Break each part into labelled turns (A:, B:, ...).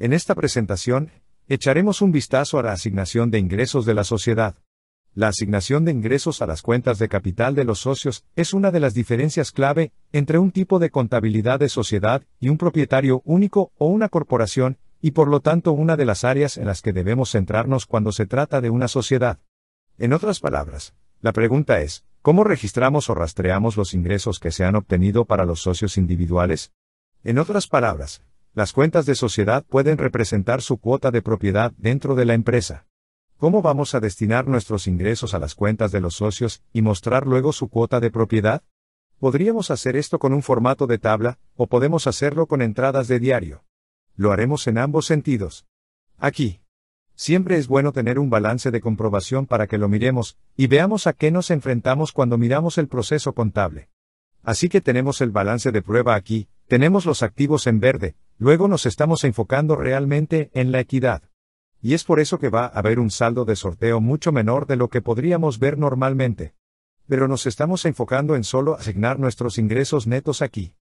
A: En esta presentación, echaremos un vistazo a la asignación de ingresos de la sociedad. La asignación de ingresos a las cuentas de capital de los socios es una de las diferencias clave entre un tipo de contabilidad de sociedad y un propietario único o una corporación, y por lo tanto una de las áreas en las que debemos centrarnos cuando se trata de una sociedad. En otras palabras, la pregunta es, ¿cómo registramos o rastreamos los ingresos que se han obtenido para los socios individuales? En otras palabras, las cuentas de sociedad pueden representar su cuota de propiedad dentro de la empresa. ¿Cómo vamos a destinar nuestros ingresos a las cuentas de los socios y mostrar luego su cuota de propiedad? Podríamos hacer esto con un formato de tabla, o podemos hacerlo con entradas de diario. Lo haremos en ambos sentidos. Aquí. Siempre es bueno tener un balance de comprobación para que lo miremos, y veamos a qué nos enfrentamos cuando miramos el proceso contable. Así que tenemos el balance de prueba aquí, tenemos los activos en verde, Luego nos estamos enfocando realmente en la equidad. Y es por eso que va a haber un saldo de sorteo mucho menor de lo que podríamos ver normalmente. Pero nos estamos enfocando en solo asignar nuestros ingresos netos aquí.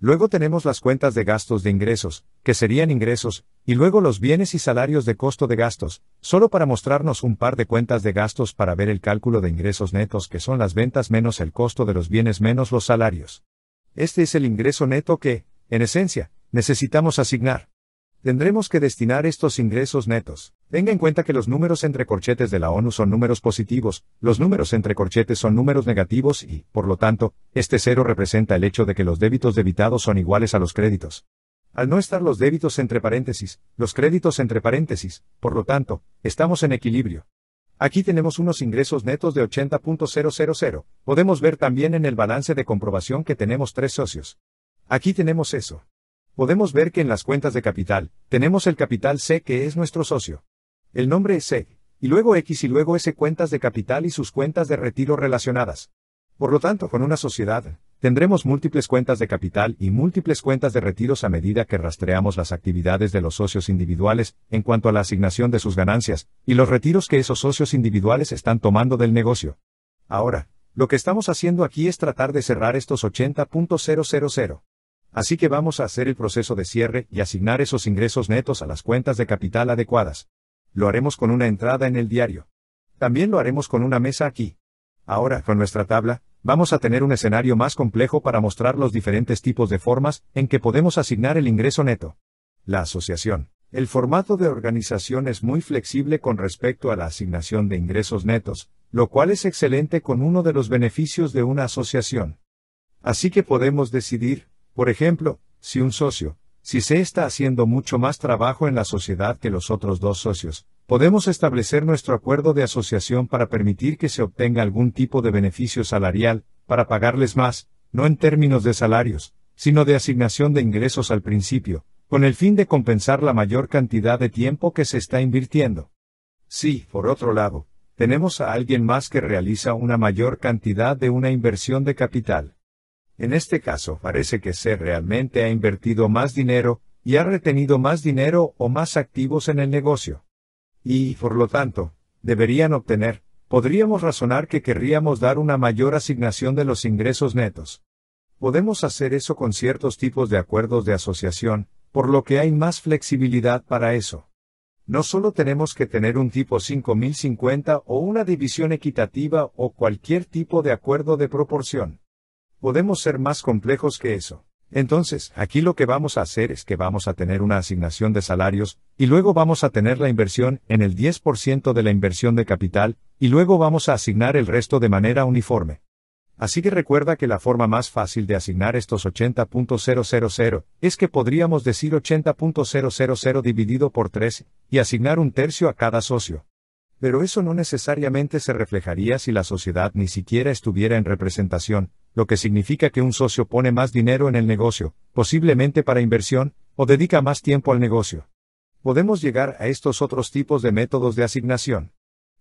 A: Luego tenemos las cuentas de gastos de ingresos, que serían ingresos, y luego los bienes y salarios de costo de gastos, solo para mostrarnos un par de cuentas de gastos para ver el cálculo de ingresos netos que son las ventas menos el costo de los bienes menos los salarios. Este es el ingreso neto que, en esencia, necesitamos asignar. Tendremos que destinar estos ingresos netos. Tenga en cuenta que los números entre corchetes de la ONU son números positivos, los números entre corchetes son números negativos y, por lo tanto, este cero representa el hecho de que los débitos debitados son iguales a los créditos. Al no estar los débitos entre paréntesis, los créditos entre paréntesis, por lo tanto, estamos en equilibrio. Aquí tenemos unos ingresos netos de 80.000. Podemos ver también en el balance de comprobación que tenemos tres socios. Aquí tenemos eso. Podemos ver que en las cuentas de capital, tenemos el capital C que es nuestro socio. El nombre es C, y luego X y luego S cuentas de capital y sus cuentas de retiro relacionadas. Por lo tanto, con una sociedad, tendremos múltiples cuentas de capital y múltiples cuentas de retiros a medida que rastreamos las actividades de los socios individuales en cuanto a la asignación de sus ganancias y los retiros que esos socios individuales están tomando del negocio. Ahora, lo que estamos haciendo aquí es tratar de cerrar estos 80.000 Así que vamos a hacer el proceso de cierre y asignar esos ingresos netos a las cuentas de capital adecuadas. Lo haremos con una entrada en el diario. También lo haremos con una mesa aquí. Ahora, con nuestra tabla, vamos a tener un escenario más complejo para mostrar los diferentes tipos de formas en que podemos asignar el ingreso neto. La asociación. El formato de organización es muy flexible con respecto a la asignación de ingresos netos, lo cual es excelente con uno de los beneficios de una asociación. Así que podemos decidir, por ejemplo, si un socio, si se está haciendo mucho más trabajo en la sociedad que los otros dos socios, podemos establecer nuestro acuerdo de asociación para permitir que se obtenga algún tipo de beneficio salarial, para pagarles más, no en términos de salarios, sino de asignación de ingresos al principio, con el fin de compensar la mayor cantidad de tiempo que se está invirtiendo. Si, por otro lado, tenemos a alguien más que realiza una mayor cantidad de una inversión de capital, en este caso parece que se realmente ha invertido más dinero, y ha retenido más dinero o más activos en el negocio. Y, por lo tanto, deberían obtener, podríamos razonar que querríamos dar una mayor asignación de los ingresos netos. Podemos hacer eso con ciertos tipos de acuerdos de asociación, por lo que hay más flexibilidad para eso. No solo tenemos que tener un tipo 5050 o una división equitativa o cualquier tipo de acuerdo de proporción. Podemos ser más complejos que eso. Entonces, aquí lo que vamos a hacer es que vamos a tener una asignación de salarios, y luego vamos a tener la inversión en el 10% de la inversión de capital, y luego vamos a asignar el resto de manera uniforme. Así que recuerda que la forma más fácil de asignar estos 80.000 es que podríamos decir 80.000 dividido por 3, y asignar un tercio a cada socio. Pero eso no necesariamente se reflejaría si la sociedad ni siquiera estuviera en representación, lo que significa que un socio pone más dinero en el negocio, posiblemente para inversión, o dedica más tiempo al negocio. Podemos llegar a estos otros tipos de métodos de asignación.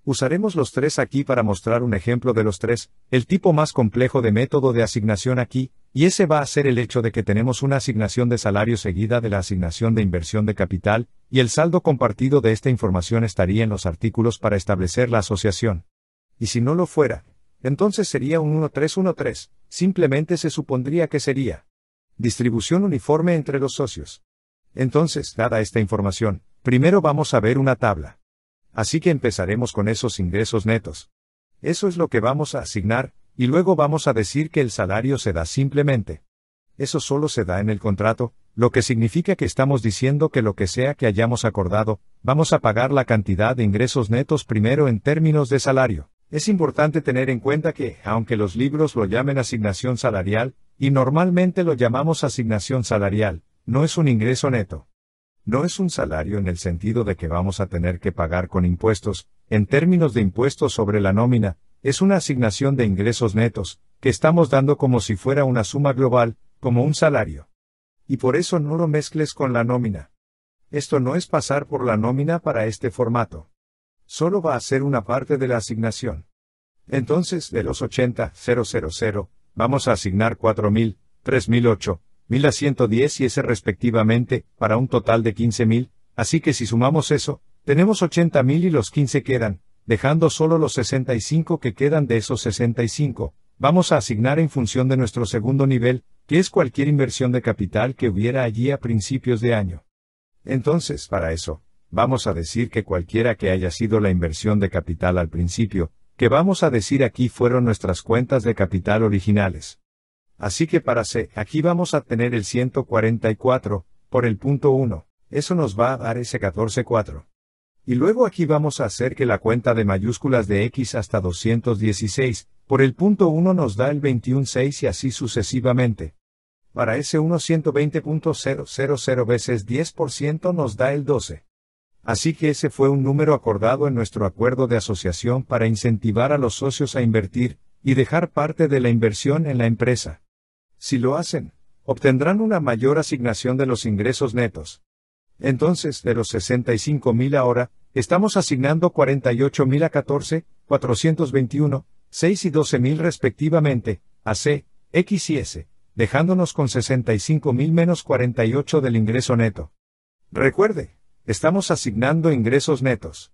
A: Usaremos los tres aquí para mostrar un ejemplo de los tres, el tipo más complejo de método de asignación aquí, y ese va a ser el hecho de que tenemos una asignación de salario seguida de la asignación de inversión de capital, y el saldo compartido de esta información estaría en los artículos para establecer la asociación. Y si no lo fuera, entonces sería un 1313, simplemente se supondría que sería distribución uniforme entre los socios. Entonces, dada esta información, primero vamos a ver una tabla. Así que empezaremos con esos ingresos netos. Eso es lo que vamos a asignar, y luego vamos a decir que el salario se da simplemente. Eso solo se da en el contrato, lo que significa que estamos diciendo que lo que sea que hayamos acordado, vamos a pagar la cantidad de ingresos netos primero en términos de salario. Es importante tener en cuenta que, aunque los libros lo llamen asignación salarial, y normalmente lo llamamos asignación salarial, no es un ingreso neto. No es un salario en el sentido de que vamos a tener que pagar con impuestos, en términos de impuestos sobre la nómina, es una asignación de ingresos netos, que estamos dando como si fuera una suma global, como un salario. Y por eso no lo mezcles con la nómina. Esto no es pasar por la nómina para este formato solo va a ser una parte de la asignación. Entonces, de los 80,000, vamos a asignar 4.000, 3.008, 1.110 y ese respectivamente, para un total de 15.000, así que si sumamos eso, tenemos 80.000 y los 15 quedan, dejando solo los 65 que quedan de esos 65, vamos a asignar en función de nuestro segundo nivel, que es cualquier inversión de capital que hubiera allí a principios de año. Entonces, para eso, vamos a decir que cualquiera que haya sido la inversión de capital al principio, que vamos a decir aquí fueron nuestras cuentas de capital originales. Así que para C, aquí vamos a tener el 144, por el punto 1, eso nos va a dar ese 14.4. Y luego aquí vamos a hacer que la cuenta de mayúsculas de X hasta 216, por el punto 1 nos da el 21.6 y así sucesivamente. Para S1 120.000 veces 10% nos da el 12. Así que ese fue un número acordado en nuestro acuerdo de asociación para incentivar a los socios a invertir, y dejar parte de la inversión en la empresa. Si lo hacen, obtendrán una mayor asignación de los ingresos netos. Entonces, de los 65 mil ahora, estamos asignando 48 mil a 14, 421, 6 y $12,000 mil respectivamente, a C, X y S, dejándonos con 65 mil menos 48 del ingreso neto. Recuerde, Estamos asignando ingresos netos.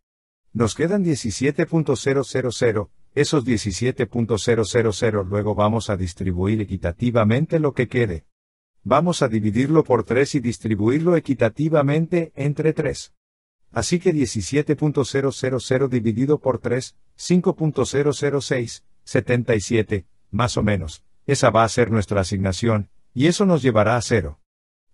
A: Nos quedan 17.000, esos 17.000 luego vamos a distribuir equitativamente lo que quede. Vamos a dividirlo por 3 y distribuirlo equitativamente entre 3. Así que 17.000 dividido por 3, 5.006, 77, más o menos. Esa va a ser nuestra asignación, y eso nos llevará a cero.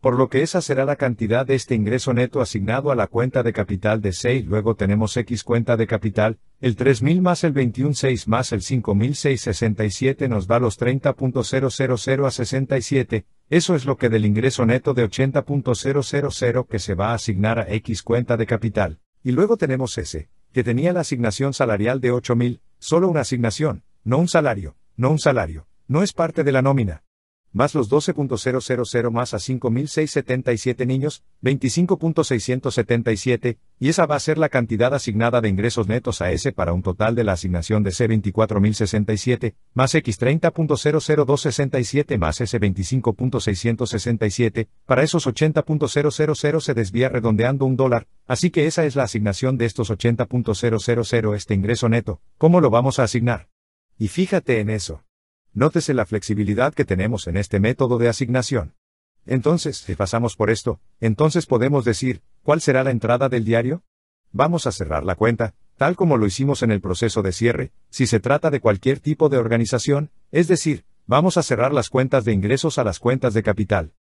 A: por lo que esa será la cantidad de este ingreso neto asignado a la cuenta de capital de 6. Luego tenemos X cuenta de capital, el 3000 más el 216 más el 5667 nos da los 30.000 a 67, eso es lo que del ingreso neto de 80.000 que se va a asignar a X cuenta de capital. Y luego tenemos S, que tenía la asignación salarial de 8000, solo una asignación, no un salario, no un salario, no es parte de la nómina más los 12.000 más a 5.677 niños, 25.677, y esa va a ser la cantidad asignada de ingresos netos a ese para un total de la asignación de C24.067, más X30.00267 más S25.667, para esos 80.000 se desvía redondeando un dólar, así que esa es la asignación de estos 80.000 este ingreso neto, ¿cómo lo vamos a asignar? Y fíjate en eso. Nótese la flexibilidad que tenemos en este método de asignación. Entonces, si pasamos por esto, entonces podemos decir, ¿cuál será la entrada del diario? Vamos a cerrar la cuenta, tal como lo hicimos en el proceso de cierre, si se trata de cualquier tipo de organización, es decir, vamos a cerrar las cuentas de ingresos a las cuentas de capital.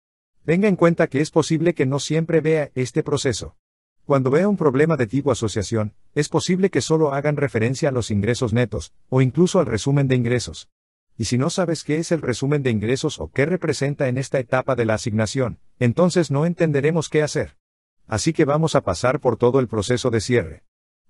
A: Tenga en cuenta que es posible que no siempre vea este proceso. Cuando vea un problema de tipo asociación, es posible que solo hagan referencia a los ingresos netos, o incluso al resumen de ingresos y si no sabes qué es el resumen de ingresos o qué representa en esta etapa de la asignación, entonces no entenderemos qué hacer. Así que vamos a pasar por todo el proceso de cierre.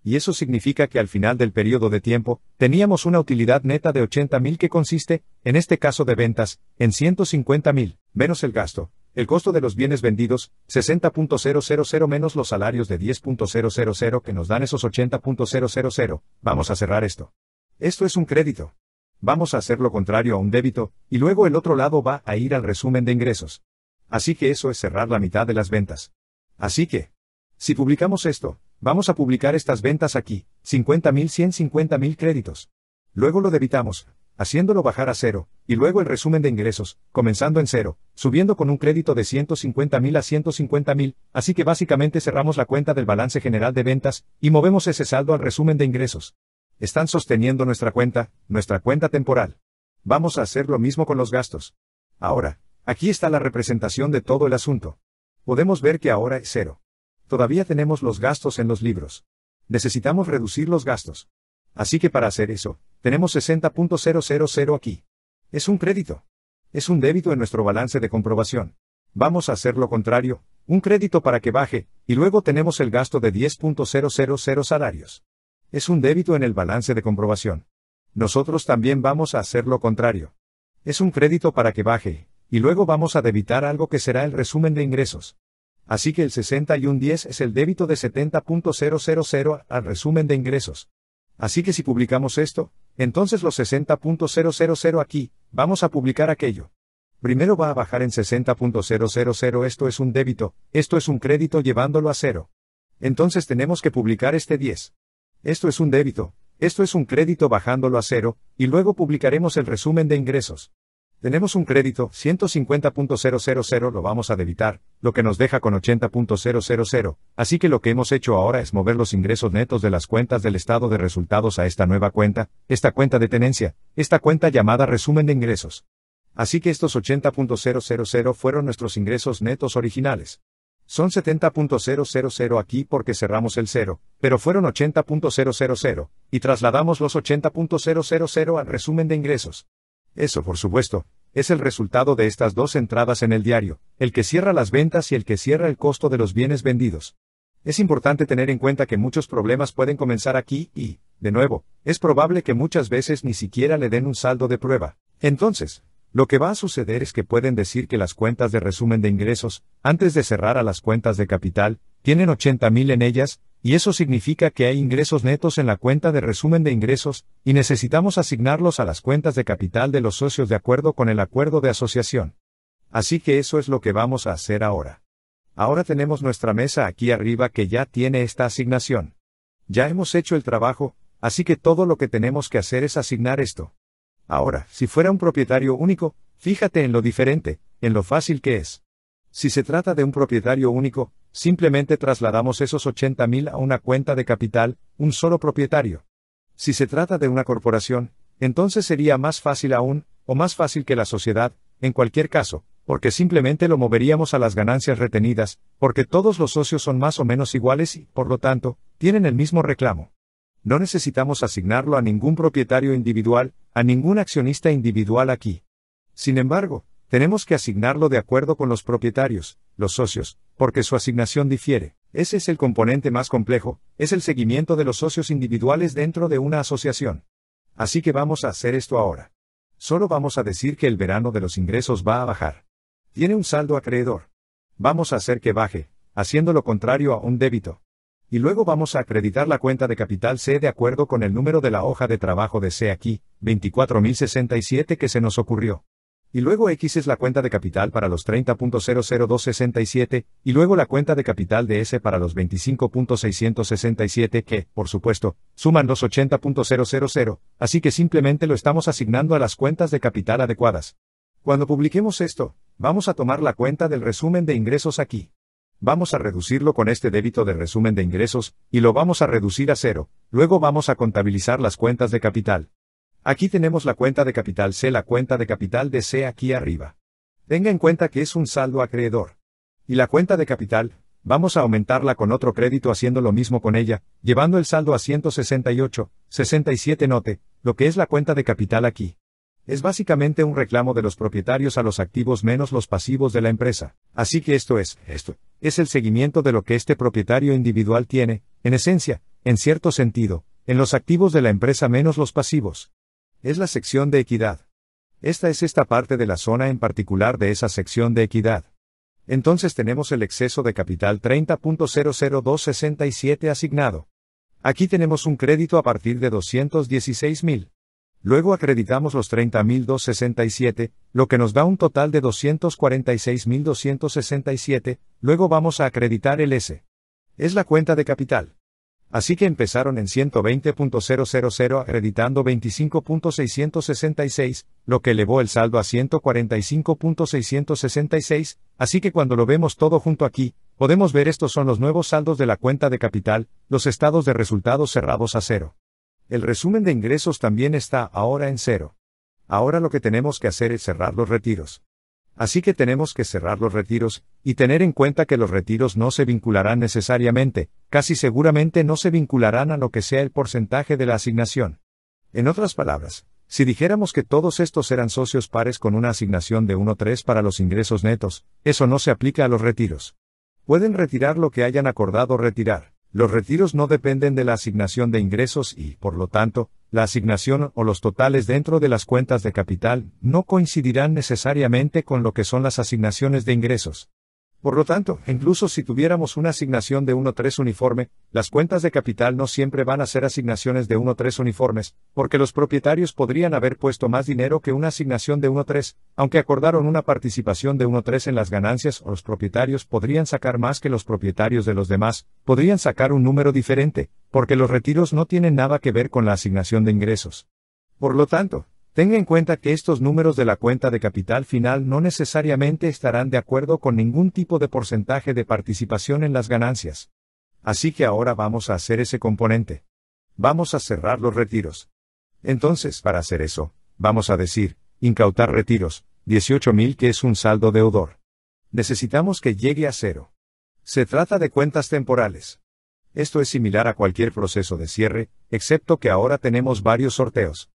A: Y eso significa que al final del periodo de tiempo, teníamos una utilidad neta de 80.000 que consiste, en este caso de ventas, en 150.000, menos el gasto, el costo de los bienes vendidos, 60.000 menos los salarios de 10.000 que nos dan esos 80.000, vamos a cerrar esto. Esto es un crédito vamos a hacer lo contrario a un débito, y luego el otro lado va a ir al resumen de ingresos. Así que eso es cerrar la mitad de las ventas. Así que, si publicamos esto, vamos a publicar estas ventas aquí, 50.150.000 créditos. Luego lo debitamos, haciéndolo bajar a cero, y luego el resumen de ingresos, comenzando en cero, subiendo con un crédito de 150.000 a 150.000, así que básicamente cerramos la cuenta del balance general de ventas, y movemos ese saldo al resumen de ingresos. Están sosteniendo nuestra cuenta, nuestra cuenta temporal. Vamos a hacer lo mismo con los gastos. Ahora, aquí está la representación de todo el asunto. Podemos ver que ahora es cero. Todavía tenemos los gastos en los libros. Necesitamos reducir los gastos. Así que para hacer eso, tenemos 60.000 aquí. Es un crédito. Es un débito en nuestro balance de comprobación. Vamos a hacer lo contrario, un crédito para que baje, y luego tenemos el gasto de 10.000 salarios. Es un débito en el balance de comprobación. Nosotros también vamos a hacer lo contrario. Es un crédito para que baje, y luego vamos a debitar algo que será el resumen de ingresos. Así que el 6110 es el débito de 70.000 al resumen de ingresos. Así que si publicamos esto, entonces los 60.000 aquí, vamos a publicar aquello. Primero va a bajar en 60.000 esto es un débito, esto es un crédito llevándolo a cero. Entonces tenemos que publicar este 10. Esto es un débito, esto es un crédito bajándolo a cero, y luego publicaremos el resumen de ingresos. Tenemos un crédito, 150.000 lo vamos a debitar, lo que nos deja con 80.000, así que lo que hemos hecho ahora es mover los ingresos netos de las cuentas del estado de resultados a esta nueva cuenta, esta cuenta de tenencia, esta cuenta llamada resumen de ingresos. Así que estos 80.000 fueron nuestros ingresos netos originales. Son 70.000 aquí porque cerramos el 0, pero fueron 80.000, y trasladamos los 80.000 al resumen de ingresos. Eso, por supuesto, es el resultado de estas dos entradas en el diario, el que cierra las ventas y el que cierra el costo de los bienes vendidos. Es importante tener en cuenta que muchos problemas pueden comenzar aquí y, de nuevo, es probable que muchas veces ni siquiera le den un saldo de prueba. Entonces, lo que va a suceder es que pueden decir que las cuentas de resumen de ingresos, antes de cerrar a las cuentas de capital, tienen 80.000 en ellas, y eso significa que hay ingresos netos en la cuenta de resumen de ingresos, y necesitamos asignarlos a las cuentas de capital de los socios de acuerdo con el acuerdo de asociación. Así que eso es lo que vamos a hacer ahora. Ahora tenemos nuestra mesa aquí arriba que ya tiene esta asignación. Ya hemos hecho el trabajo, así que todo lo que tenemos que hacer es asignar esto. Ahora, si fuera un propietario único, fíjate en lo diferente, en lo fácil que es. Si se trata de un propietario único, simplemente trasladamos esos 80.000 mil a una cuenta de capital, un solo propietario. Si se trata de una corporación, entonces sería más fácil aún, o más fácil que la sociedad, en cualquier caso, porque simplemente lo moveríamos a las ganancias retenidas, porque todos los socios son más o menos iguales y, por lo tanto, tienen el mismo reclamo no necesitamos asignarlo a ningún propietario individual, a ningún accionista individual aquí. Sin embargo, tenemos que asignarlo de acuerdo con los propietarios, los socios, porque su asignación difiere. Ese es el componente más complejo, es el seguimiento de los socios individuales dentro de una asociación. Así que vamos a hacer esto ahora. Solo vamos a decir que el verano de los ingresos va a bajar. Tiene un saldo acreedor. Vamos a hacer que baje, haciendo lo contrario a un débito y luego vamos a acreditar la cuenta de capital C de acuerdo con el número de la hoja de trabajo de C aquí, 24.067 que se nos ocurrió. Y luego X es la cuenta de capital para los 30.00267, y luego la cuenta de capital de S para los 25.667 que, por supuesto, suman los 80.000, así que simplemente lo estamos asignando a las cuentas de capital adecuadas. Cuando publiquemos esto, vamos a tomar la cuenta del resumen de ingresos aquí. Vamos a reducirlo con este débito de resumen de ingresos, y lo vamos a reducir a cero, luego vamos a contabilizar las cuentas de capital. Aquí tenemos la cuenta de capital C, la cuenta de capital de C aquí arriba. Tenga en cuenta que es un saldo acreedor. Y la cuenta de capital, vamos a aumentarla con otro crédito haciendo lo mismo con ella, llevando el saldo a 168, 67 note, lo que es la cuenta de capital aquí. Es básicamente un reclamo de los propietarios a los activos menos los pasivos de la empresa. Así que esto es, esto, es el seguimiento de lo que este propietario individual tiene, en esencia, en cierto sentido, en los activos de la empresa menos los pasivos. Es la sección de equidad. Esta es esta parte de la zona en particular de esa sección de equidad. Entonces tenemos el exceso de capital 30.00267 asignado. Aquí tenemos un crédito a partir de 216.000. Luego acreditamos los 30.267, lo que nos da un total de 246.267, luego vamos a acreditar el S. Es la cuenta de capital. Así que empezaron en 120.000 acreditando 25.666, lo que elevó el saldo a 145.666, así que cuando lo vemos todo junto aquí, podemos ver estos son los nuevos saldos de la cuenta de capital, los estados de resultados cerrados a cero. El resumen de ingresos también está ahora en cero. Ahora lo que tenemos que hacer es cerrar los retiros. Así que tenemos que cerrar los retiros, y tener en cuenta que los retiros no se vincularán necesariamente, casi seguramente no se vincularán a lo que sea el porcentaje de la asignación. En otras palabras, si dijéramos que todos estos eran socios pares con una asignación de 1-3 para los ingresos netos, eso no se aplica a los retiros. Pueden retirar lo que hayan acordado retirar. Los retiros no dependen de la asignación de ingresos y, por lo tanto, la asignación o los totales dentro de las cuentas de capital no coincidirán necesariamente con lo que son las asignaciones de ingresos. Por lo tanto, incluso si tuviéramos una asignación de 1-3 uniforme, las cuentas de capital no siempre van a ser asignaciones de 1-3 uniformes, porque los propietarios podrían haber puesto más dinero que una asignación de 1-3, aunque acordaron una participación de 1-3 en las ganancias o los propietarios podrían sacar más que los propietarios de los demás, podrían sacar un número diferente, porque los retiros no tienen nada que ver con la asignación de ingresos. Por lo tanto, Tenga en cuenta que estos números de la cuenta de capital final no necesariamente estarán de acuerdo con ningún tipo de porcentaje de participación en las ganancias. Así que ahora vamos a hacer ese componente. Vamos a cerrar los retiros. Entonces, para hacer eso, vamos a decir, incautar retiros, 18.000 que es un saldo deudor. Necesitamos que llegue a cero. Se trata de cuentas temporales. Esto es similar a cualquier proceso de cierre, excepto que ahora tenemos varios sorteos.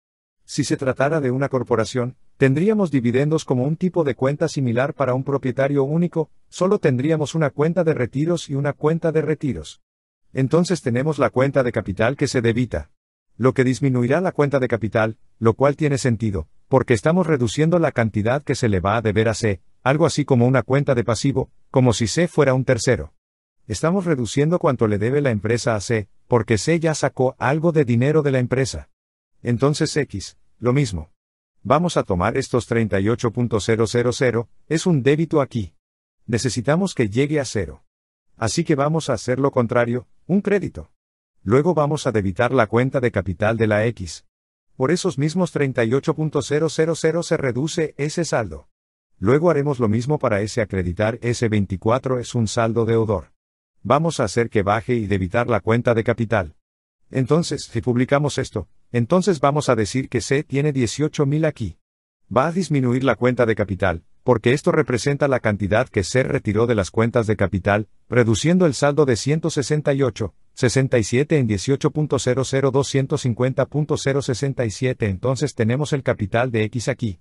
A: Si se tratara de una corporación, tendríamos dividendos como un tipo de cuenta similar para un propietario único, solo tendríamos una cuenta de retiros y una cuenta de retiros. Entonces tenemos la cuenta de capital que se debita. Lo que disminuirá la cuenta de capital, lo cual tiene sentido, porque estamos reduciendo la cantidad que se le va a deber a C, algo así como una cuenta de pasivo, como si C fuera un tercero. Estamos reduciendo cuanto le debe la empresa a C, porque C ya sacó algo de dinero de la empresa. Entonces X, lo mismo. Vamos a tomar estos 38.000, es un débito aquí. Necesitamos que llegue a cero. Así que vamos a hacer lo contrario, un crédito. Luego vamos a debitar la cuenta de capital de la X. Por esos mismos 38.000 se reduce ese saldo. Luego haremos lo mismo para ese acreditar ese 24 es un saldo deudor. Vamos a hacer que baje y debitar la cuenta de capital. Entonces, si publicamos esto, entonces vamos a decir que C tiene 18.000 aquí. Va a disminuir la cuenta de capital, porque esto representa la cantidad que C retiró de las cuentas de capital, reduciendo el saldo de 168.67 en 18.00250.067 entonces tenemos el capital de X aquí.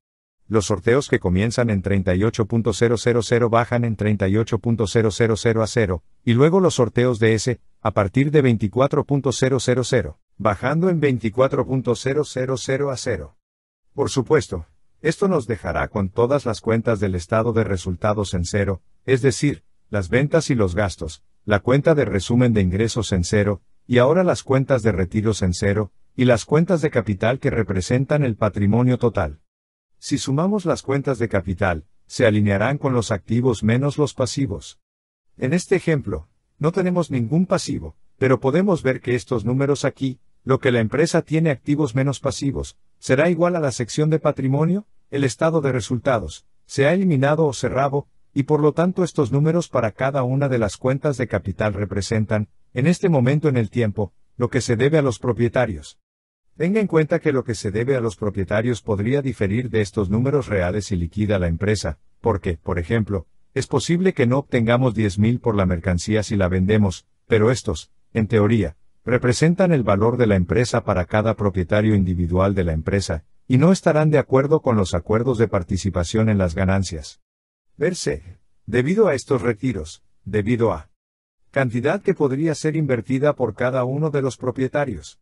A: Los sorteos que comienzan en 38.000 bajan en 38.000 a 0, y luego los sorteos de S, a partir de 24.000, bajando en 24.000 a 0. Por supuesto, esto nos dejará con todas las cuentas del estado de resultados en cero, es decir, las ventas y los gastos, la cuenta de resumen de ingresos en cero, y ahora las cuentas de retiros en cero, y las cuentas de capital que representan el patrimonio total. Si sumamos las cuentas de capital, se alinearán con los activos menos los pasivos. En este ejemplo, no tenemos ningún pasivo, pero podemos ver que estos números aquí, lo que la empresa tiene activos menos pasivos, será igual a la sección de patrimonio, el estado de resultados, se ha eliminado o cerrado, y por lo tanto estos números para cada una de las cuentas de capital representan, en este momento en el tiempo, lo que se debe a los propietarios. Tenga en cuenta que lo que se debe a los propietarios podría diferir de estos números reales y liquida la empresa, porque, por ejemplo, es posible que no obtengamos 10.000 por la mercancía si la vendemos, pero estos, en teoría, representan el valor de la empresa para cada propietario individual de la empresa, y no estarán de acuerdo con los acuerdos de participación en las ganancias. Verse, debido a estos retiros, debido a cantidad que podría ser invertida por cada uno de los propietarios.